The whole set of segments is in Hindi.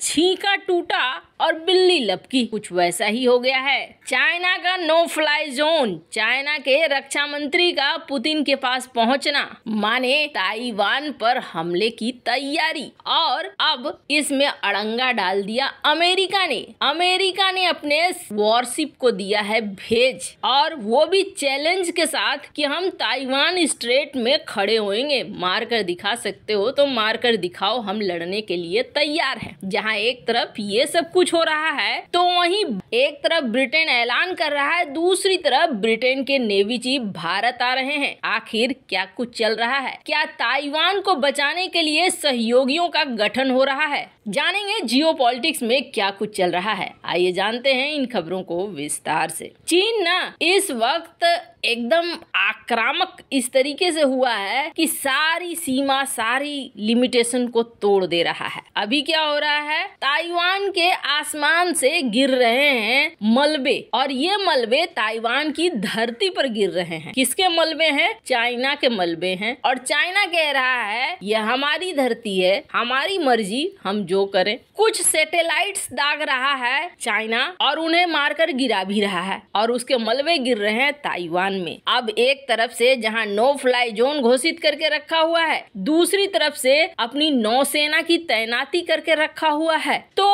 छींका टूटा और बिल्ली लपकी कुछ वैसा ही हो गया है चाइना का नो फ्लाई जोन चाइना के रक्षा मंत्री का पुतिन के पास पहुंचना माने ताइवान पर हमले की तैयारी और अब इसमें अड़ंगा डाल दिया अमेरिका ने अमेरिका ने अपने वॉरशिप को दिया है भेज और वो भी चैलेंज के साथ कि हम ताइवान स्ट्रेट में खड़े होंगे मार कर दिखा सकते हो तो मार कर दिखाओ हम लड़ने के लिए तैयार हैं जहां एक तरफ ये सब कुछ कुछ हो रहा है तो वहीं एक तरफ ब्रिटेन ऐलान कर रहा है दूसरी तरफ ब्रिटेन के नेवी चीफ भारत आ रहे हैं आखिर क्या कुछ चल रहा है क्या ताइवान को बचाने के लिए सहयोगियों का गठन हो रहा है जानेंगे जियो में क्या कुछ चल रहा है आइए जानते हैं इन खबरों को विस्तार से चीन न इस वक्त एकदम आक्रामक इस तरीके से हुआ है कि सारी सीमा सारी लिमिटेशन को तोड़ दे रहा है अभी क्या हो रहा है ताइवान के आसमान से गिर रहे हैं हैं मलबे और ये मलबे ताइवान की धरती पर गिर रहे हैं किसके मलबे हैं चाइना के मलबे हैं और चाइना कह रहा है ये हमारी धरती है हमारी मर्जी हम जो करें कुछ सैटेलाइट्स दाग रहा है चाइना और उन्हें मारकर गिरा भी रहा है और उसके मलबे गिर रहे हैं ताइवान में अब एक तरफ से जहां नो फ्लाई जोन घोषित करके रखा हुआ है दूसरी तरफ से अपनी नौसेना की तैनाती करके रखा हुआ है तो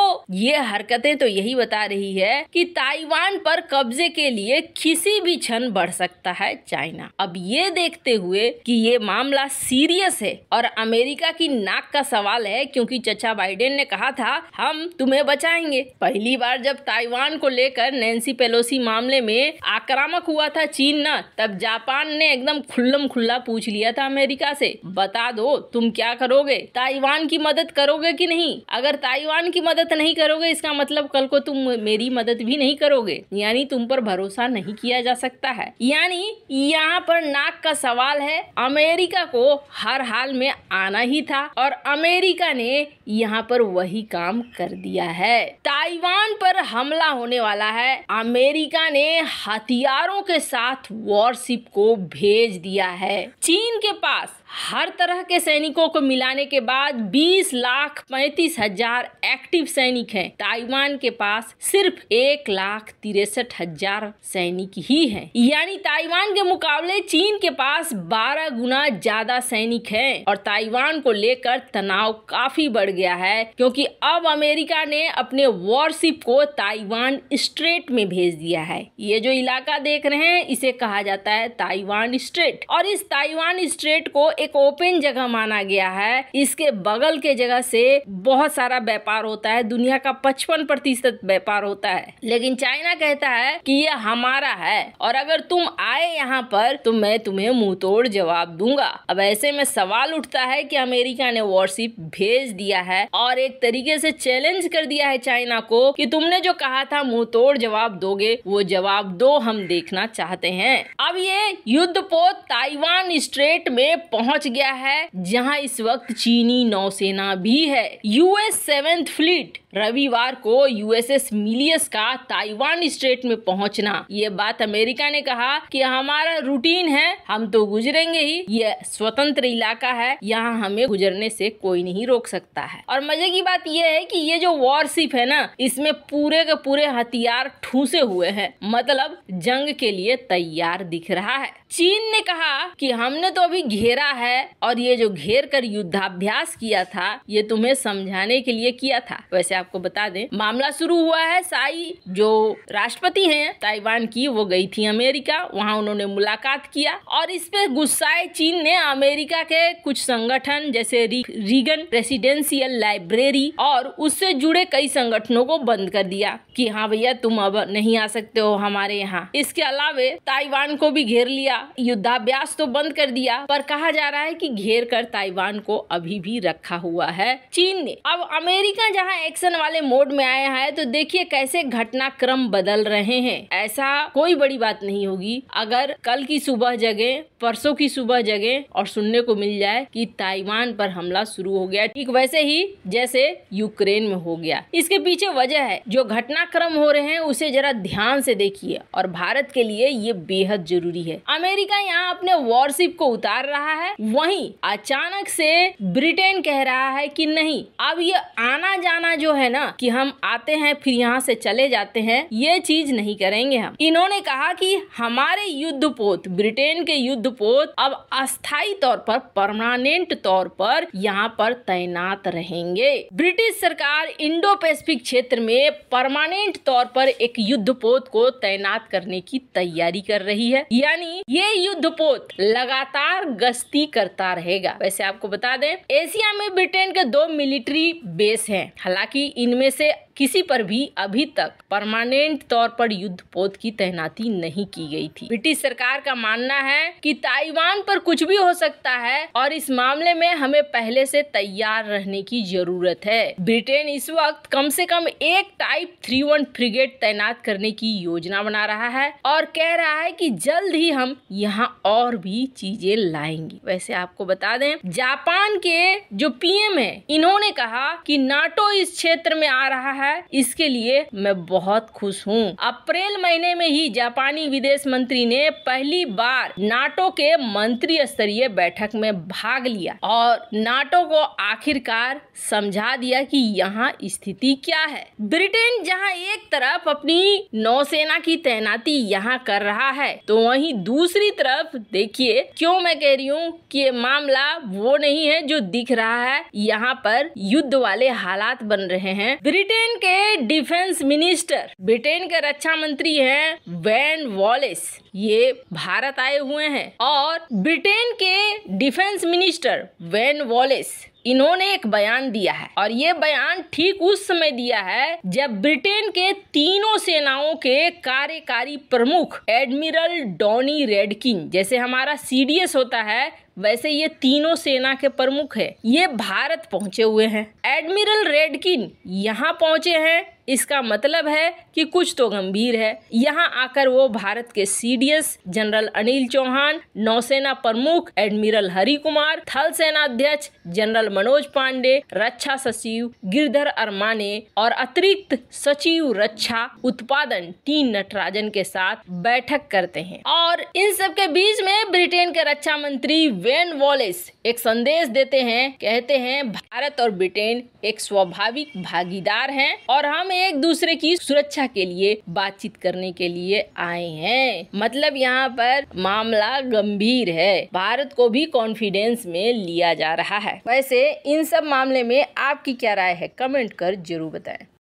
ये हरकतें तो यही बता रही है है कि ताइवान पर कब्जे के लिए किसी भी क्षण बढ़ सकता है चाइना अब ये देखते हुए कि ये मामला सीरियस है और अमेरिका की नाक का सवाल है क्योंकि चचा बाइडेन ने कहा था हम तुम्हें बचाएंगे पहली बार जब ताइवान को लेकर नैन्सी पेलोसी मामले में आक्रामक हुआ था चीन न तब जापान ने एकदम खुल्लम खुल्ला पूछ लिया था अमेरिका से बता दो तुम क्या करोगे ताइवान की मदद करोगे कि नहीं अगर ताइवान की मदद नहीं करोगे इसका मतलब कल को तुम मेरी मदद मदद भी नहीं करोगे यानी तुम पर भरोसा नहीं किया जा सकता है यानी यहाँ पर नाक का सवाल है अमेरिका को हर हाल में आना ही था और अमेरिका ने यहाँ पर वही काम कर दिया है ताइवान पर हमला होने वाला है अमेरिका ने हथियारों के साथ वॉरशिप को भेज दिया है चीन के पास हर तरह के सैनिकों को मिलाने के बाद 20 लाख पैंतीस हजार एक्टिव सैनिक हैं ताइवान के पास सिर्फ एक लाख तिरसठ हजार सैनिक ही हैं यानी ताइवान के मुकाबले चीन के पास 12 गुना ज्यादा सैनिक हैं और ताइवान को लेकर तनाव काफी बढ़ गया है क्योंकि अब अमेरिका ने अपने वॉरशिप को ताइवान स्ट्रेट में भेज दिया है ये जो इलाका देख रहे हैं इसे कहा जाता है ताइवान स्ट्रेट और इस ताइवान स्ट्रेट को एक ओपन जगह माना गया है इसके बगल के जगह से बहुत सारा व्यापार होता है दुनिया का पचपन प्रतिशत व्यापार होता है लेकिन चाइना कहता है कि ये हमारा है और अगर तुम आए यहाँ पर तो मैं तुम्हें मुंह तोड़ जवाब दूंगा अब ऐसे में सवाल उठता है कि अमेरिका ने वॉरशिप भेज दिया है और एक तरीके से चैलेंज कर दिया है चाइना को कि तुमने जो कहा था मुंह तोड़ जवाब दोगे वो जवाब दो हम देखना चाहते हैं अब ये युद्ध पोत ताइवान स्ट्रेट में पहुंच पहुंच गया है जहां इस वक्त चीनी नौसेना भी है यूएस सेवेंथ फ्लीट रविवार को यूएसएस मिलियस का ताइवान स्टेट में पहुंचना ये बात अमेरिका ने कहा कि हमारा रूटीन है हम तो गुजरेंगे ही ये स्वतंत्र इलाका है यहाँ हमें गुजरने से कोई नहीं रोक सकता है और मजे की बात यह है कि ये जो वॉरशिप है ना इसमें पूरे के पूरे हथियार ठूसे हुए हैं मतलब जंग के लिए तैयार दिख रहा है चीन ने कहा कि हमने तो अभी घेरा है और ये जो घेर कर युद्धाभ्यास किया था ये तुम्हें समझाने के लिए किया था वैसे आप आपको बता दें मामला शुरू हुआ है साई जो राष्ट्रपति हैं ताइवान की वो गई थी अमेरिका वहां उन्होंने मुलाकात किया और इस पे गुस्साए चीन ने अमेरिका के कुछ संगठन जैसे री, रीगन प्रेसिडेंशियल लाइब्रेरी और उससे जुड़े कई संगठनों को बंद कर दिया कि हाँ भैया तुम अब नहीं आ सकते हो हमारे यहाँ इसके अलावे ताइवान को भी घेर लिया युद्धाभ्यास तो बंद कर दिया पर कहा जा रहा है की घेर कर ताइवान को अभी भी रखा हुआ है चीन ने अब अमेरिका जहाँ एक्शन वाले मोड में आया है तो देखिए कैसे घटनाक्रम बदल रहे हैं ऐसा कोई बड़ी बात नहीं होगी अगर कल की सुबह जगह परसों की सुबह जगह और सुनने को मिल जाए कि ताइवान पर हमला शुरू हो गया ठीक वैसे ही जैसे यूक्रेन में हो गया इसके पीछे वजह है जो घटनाक्रम हो रहे हैं उसे जरा ध्यान से देखिए और भारत के लिए ये बेहद जरूरी है अमेरिका यहाँ अपने वॉरशिप को उतार रहा है वही अचानक से ब्रिटेन कह रहा है की नहीं अब ये आना जाना जो है है ना कि हम आते हैं फिर यहाँ से चले जाते हैं ये चीज नहीं करेंगे हम इन्होंने कहा कि हमारे युद्ध पोत ब्रिटेन के युद्ध पोत अब अस्थायी तौर पर परमानेंट तौर पर यहाँ पर तैनात रहेंगे ब्रिटिश सरकार इंडो पैसिफिक क्षेत्र में परमानेंट तौर पर एक युद्ध पोत को तैनात करने की तैयारी कर रही है यानी ये युद्ध पोत लगातार गश्ती करता रहेगा वैसे आपको बता दें एशिया में ब्रिटेन के दो मिलिट्री बेस हैं हालांकि इनमें से किसी पर भी अभी तक परमानेंट तौर पर युद्ध पोत की तैनाती नहीं की गई थी ब्रिटिश सरकार का मानना है कि ताइवान पर कुछ भी हो सकता है और इस मामले में हमें पहले से तैयार रहने की जरूरत है ब्रिटेन इस वक्त कम से कम एक टाइप थ्री वन फ्रिगेट तैनात करने की योजना बना रहा है और कह रहा है की जल्द ही हम यहाँ और भी चीजें लाएंगे वैसे आपको बता दें जापान के जो पीएम है इन्होंने कहा कि नाटो इस क्षेत्र में आ रहा है है इसके लिए मैं बहुत खुश हूँ अप्रैल महीने में ही जापानी विदेश मंत्री ने पहली बार नाटो के मंत्री स्तरीय बैठक में भाग लिया और नाटो को आखिरकार समझा दिया कि यहाँ स्थिति क्या है ब्रिटेन जहाँ एक तरफ अपनी नौसेना की तैनाती यहाँ कर रहा है तो वहीं दूसरी तरफ देखिए क्यों मैं कह रही हूँ कि ये मामला वो नहीं है जो दिख रहा है यहाँ पर युद्ध वाले हालात बन रहे हैं ब्रिटेन के डिफेंस मिनिस्टर ब्रिटेन के रक्षा मंत्री हैं वैन वॉलेस ये भारत आए हुए हैं और ब्रिटेन के डिफेंस मिनिस्टर वैन वॉलेस इन्होंने एक बयान दिया है और ये बयान ठीक उस समय दिया है जब ब्रिटेन के तीनों सेनाओं के कार्यकारी प्रमुख एडमिरल डॉनी रेडकिन जैसे हमारा सीडीएस होता है वैसे ये तीनों सेना के प्रमुख है ये भारत पहुंचे हुए हैं एडमिरल रेडकिन यहाँ पहुंचे हैं इसका मतलब है कि कुछ तो गंभीर है यहाँ आकर वो भारत के सीडीएस जनरल अनिल चौहान नौसेना प्रमुख एडमिरल हरि कुमार थल सेना अध्यक्ष जनरल मनोज पांडे रक्षा सचिव गिरधर अरमाने और अतिरिक्त सचिव रक्षा उत्पादन टी नटराजन के साथ बैठक करते हैं और इन सब के बीच में ब्रिटेन के रक्षा मंत्री वेन वॉलेस एक संदेश देते हैं कहते हैं भारत और ब्रिटेन एक स्वाभाविक भागीदार हैं और हम एक दूसरे की सुरक्षा के लिए बातचीत करने के लिए आए हैं मतलब यहाँ पर मामला गंभीर है भारत को भी कॉन्फिडेंस में लिया जा रहा है वैसे इन सब मामले में आपकी क्या राय है कमेंट कर जरूर बताएं